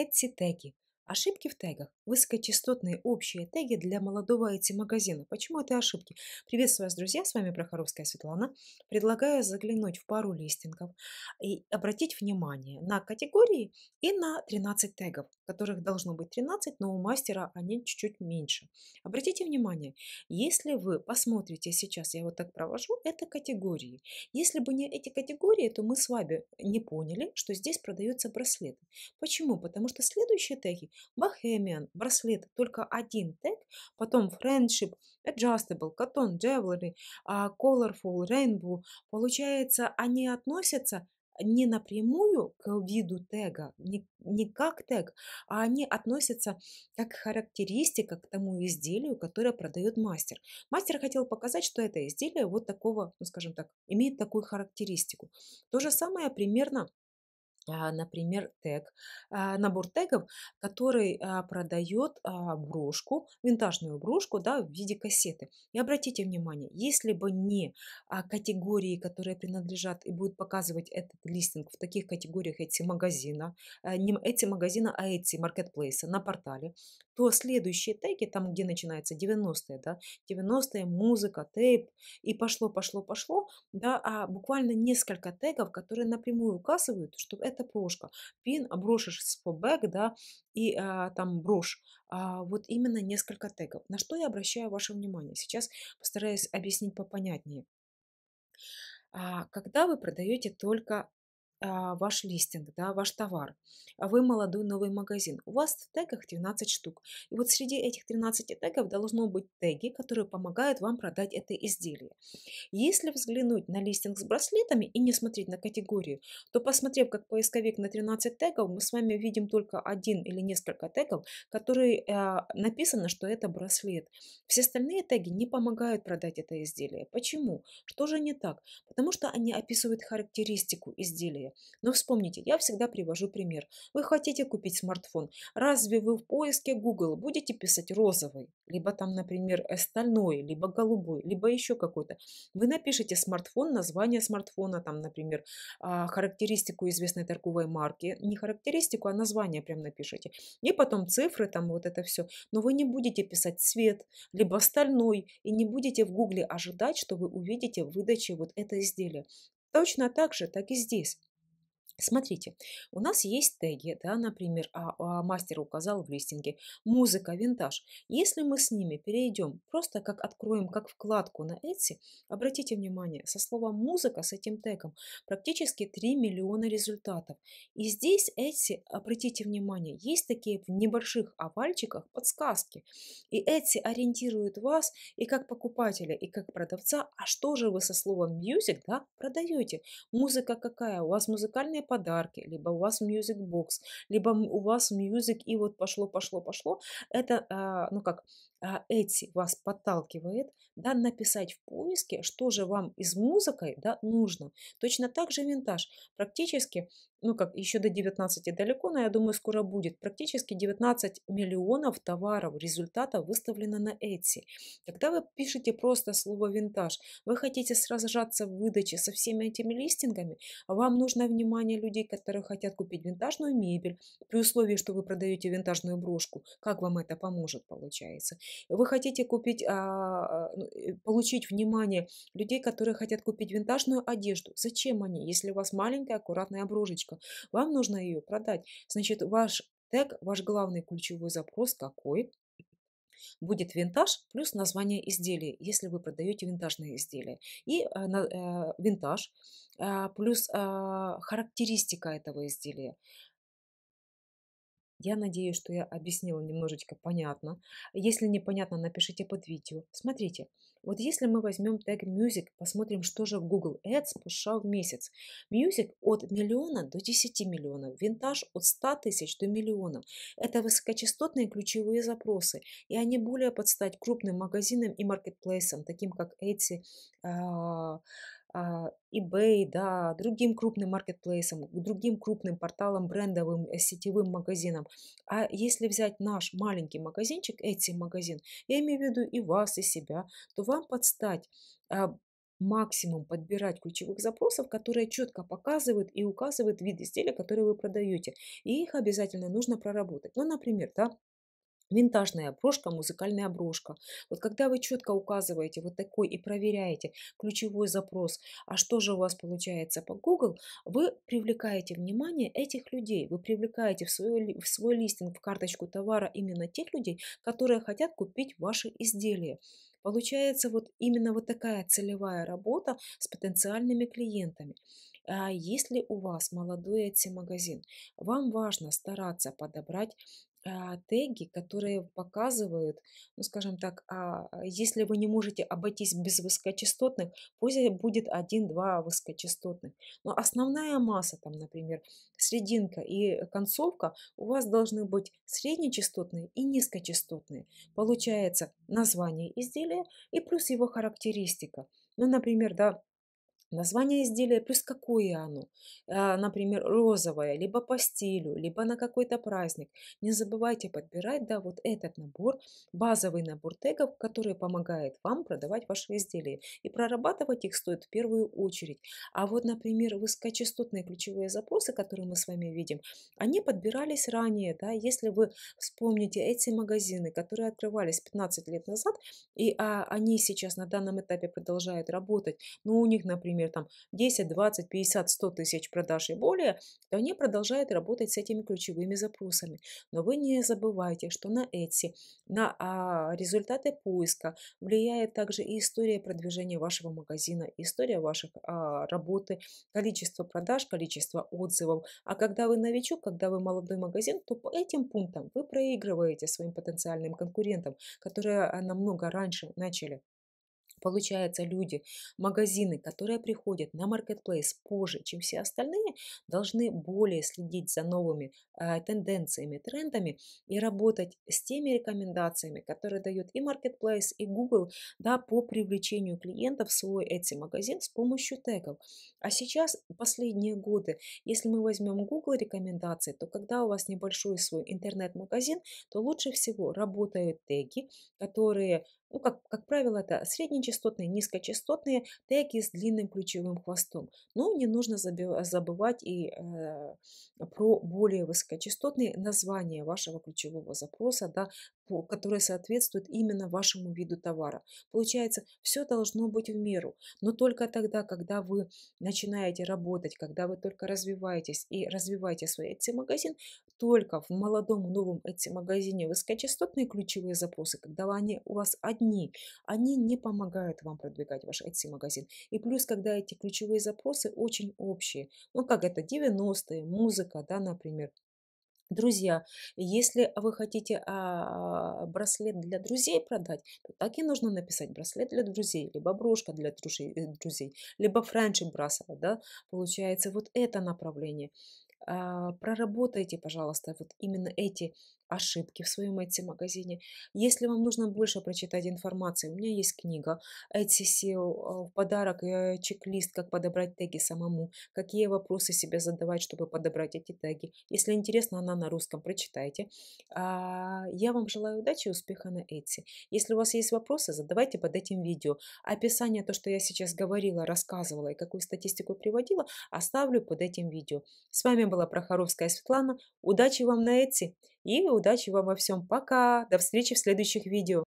эти теги Ошибки в тегах. Высокочастотные общие теги для молодого IT-магазина. Почему это ошибки? Приветствую вас, друзья, с вами Прохоровская Светлана. Предлагаю заглянуть в пару листингов и обратить внимание на категории и на 13 тегов, которых должно быть 13, но у мастера они чуть-чуть меньше. Обратите внимание, если вы посмотрите сейчас, я вот так провожу, это категории. Если бы не эти категории, то мы с вами не поняли, что здесь продаются браслеты. Почему? Потому что следующие теги – Bohemian, браслет, только один тег, потом Friendship, Adjustable, Cotton, Jewelry, а, Colorful, Rainbow. Получается, они относятся не напрямую к виду тега, не, не как тег, а они относятся как характеристика к тому изделию, которое продает мастер. Мастер хотел показать, что это изделие вот такого, ну скажем так, имеет такую характеристику. То же самое примерно а, например, тег, а, набор тегов, который а, продает брошку, винтажную брошку да, в виде кассеты. И обратите внимание, если бы не категории, которые принадлежат и будут показывать этот листинг в таких категориях эти магазина, не эти магазина, а эти маркетплейсы на портале, то следующие теги, там, где начинается 90-е, да, 90-е, музыка, тейп, и пошло, пошло, пошло, да, а буквально несколько тегов, которые напрямую указывают, что это прошка. Пин, брошишь с фобэк, да, и а, там брошь. А, вот именно несколько тегов. На что я обращаю ваше внимание? Сейчас постараюсь объяснить попонятнее. А, когда вы продаете только а, ваш листинг, да, ваш товар. А вы молодой новый магазин. У вас в тегах 13 штук. И вот среди этих 13 тегов должно быть теги, которые помогают вам продать это изделие. Если взглянуть на листинг с браслетами и не смотреть на категории, то посмотрев как поисковик на 13 тегов, мы с вами видим только один или несколько тегов, которые э, написано, что это браслет. Все остальные теги не помогают продать это изделие. Почему? Что же не так? Потому что они описывают характеристику изделия далее. Но вспомните, я всегда привожу пример. Вы хотите купить смартфон. Разве вы в поиске Google будете писать розовый, либо там, например, стальной, либо голубой, либо еще какой-то? Вы напишите смартфон, название смартфона, там, например, а, характеристику известной торговой марки. Не характеристику, а название прям напишите. И потом цифры, там вот это все. Но вы не будете писать цвет, либо стальной, и не будете в Google ожидать, что вы увидите в выдаче вот это изделие. Точно так же, так и здесь. Смотрите, у нас есть теги, да, например, а, а мастер указал в листинге, музыка, винтаж. Если мы с ними перейдем, просто как откроем, как вкладку на Etsy, обратите внимание, со словом музыка, с этим тегом, практически 3 миллиона результатов. И здесь Etsy, обратите внимание, есть такие в небольших овальчиках подсказки. И Etsy ориентирует вас и как покупателя, и как продавца, а что же вы со словом music, да, продаете? Музыка какая? У вас музыкальные подарки, либо у вас music box, либо у вас music и вот пошло, пошло, пошло. Это, а, ну как, а, эти вас подталкивает, да, написать в поиске, что же вам из музыкой, да, нужно. Точно так же винтаж. Практически ну как, еще до 19 далеко, но я думаю, скоро будет. Практически 19 миллионов товаров, результата выставлено на Etsy. Когда вы пишете просто слово «винтаж», вы хотите сражаться в выдаче со всеми этими листингами, а вам нужно внимание людей, которые хотят купить винтажную мебель, при условии, что вы продаете винтажную брошку. Как вам это поможет, получается? Вы хотите купить, а, ну, э, получить внимание людей, которые хотят купить винтажную одежду. Зачем они, если у вас маленькая аккуратная брошечка? страничку. Вам нужно ее продать. Значит, ваш тег, ваш главный ключевой запрос какой? будет винтаж плюс название изделия, если вы продаете винтажные изделия. И э, э, винтаж э, плюс э, характеристика этого изделия. Я надеюсь, что я объяснила немножечко понятно. Если непонятно, напишите под видео. Смотрите, вот если мы возьмем тег Music, посмотрим, что же Google Ads пушал в месяц. Music от миллиона до 10 миллионов, винтаж от 100 тысяч до миллиона. Это высокочастотные ключевые запросы, и они более под стать крупным магазинам и маркетплейсам, таким как Etsy, а, а, eBay, да, другим крупным маркетплейсам, другим крупным порталам, брендовым, э, сетевым магазинам. А если взять наш маленький магазинчик, эти магазин, я имею в виду и вас, и себя, то вам подстать а, максимум подбирать ключевых запросов, которые четко показывают и указывают вид изделия, которые вы продаете. И их обязательно нужно проработать. Ну, например, да, Винтажная брошка, музыкальная брошка. Вот когда вы четко указываете вот такой и проверяете ключевой запрос, а что же у вас получается по Google, вы привлекаете внимание этих людей, вы привлекаете в свой, в свой листинг, в карточку товара именно тех людей, которые хотят купить ваши изделия. Получается вот именно вот такая целевая работа с потенциальными клиентами. А если у вас молодой Etsy магазин вам важно стараться подобрать а, теги, которые показывают, ну, скажем так, а, если вы не можете обойтись без высокочастотных, пусть будет 1-2 высокочастотных. Но основная масса, там, например, серединка и концовка, у вас должны быть среднечастотные и низкочастотные. Получается название изделия и плюс его характеристика. Ну, например, да, Название изделия, плюс какое оно, а, например, розовое, либо по стилю, либо на какой-то праздник. Не забывайте подбирать да, вот этот набор, базовый набор тегов, который помогает вам продавать ваши изделия. И прорабатывать их стоит в первую очередь. А вот, например, высокочастотные ключевые запросы, которые мы с вами видим, они подбирались ранее. Да? Если вы вспомните эти магазины, которые открывались 15 лет назад, и а, они сейчас на данном этапе продолжают работать, но у них, например, например, там 10, 20, 50, 100 тысяч продаж и более, то они продолжают работать с этими ключевыми запросами. Но вы не забывайте, что на Etsy, на а, результаты поиска влияет также и история продвижения вашего магазина, история ваших а, работы, количество продаж, количество отзывов. А когда вы новичок, когда вы молодой магазин, то по этим пунктам вы проигрываете своим потенциальным конкурентам, которые а, намного раньше начали Получается, люди, магазины, которые приходят на маркетплейс позже, чем все остальные, должны более следить за новыми э, тенденциями, трендами и работать с теми рекомендациями, которые дает и маркетплейс, и Google да, по привлечению клиентов в свой эти магазин с помощью тегов. А сейчас, последние годы, если мы возьмем Google рекомендации, то когда у вас небольшой свой интернет-магазин, то лучше всего работают теги, которые ну, как, как правило, это среднечастотные, низкочастотные теги с длинным ключевым хвостом. Но ну, не нужно забывать и э, про более высокочастотные названия вашего ключевого запроса, да, которые соответствуют именно вашему виду товара. Получается, все должно быть в меру, но только тогда, когда вы начинаете работать, когда вы только развиваетесь и развиваете свой Etsy-магазин, только в молодом новом Etsy-магазине высокочастотные ключевые запросы, когда они у вас одни, они не помогают вам продвигать ваш Etsy-магазин. И плюс, когда эти ключевые запросы очень общие, ну как это 90-е, музыка, да, например, Друзья, если вы хотите а, браслет для друзей продать, то так и нужно написать браслет для друзей, либо брошка для друзей, э, друзей либо франчи брасова, да, получается вот это направление. А, проработайте, пожалуйста, вот именно эти ошибки в своем Etsy магазине Если вам нужно больше прочитать информации, у меня есть книга Etsy SEO а, в подарок, э, чек-лист, как подобрать теги самому, какие вопросы себе задавать, чтобы подобрать эти теги. Если интересно, она на русском, прочитайте. А, я вам желаю удачи и успеха на Etsy. Если у вас есть вопросы, задавайте под этим видео. Описание, то, что я сейчас говорила, рассказывала и какую статистику приводила, оставлю под этим видео. С вами была Прохоровская Светлана. Удачи вам на Etsy и удачи! удачи вам во всем, пока, до встречи в следующих видео.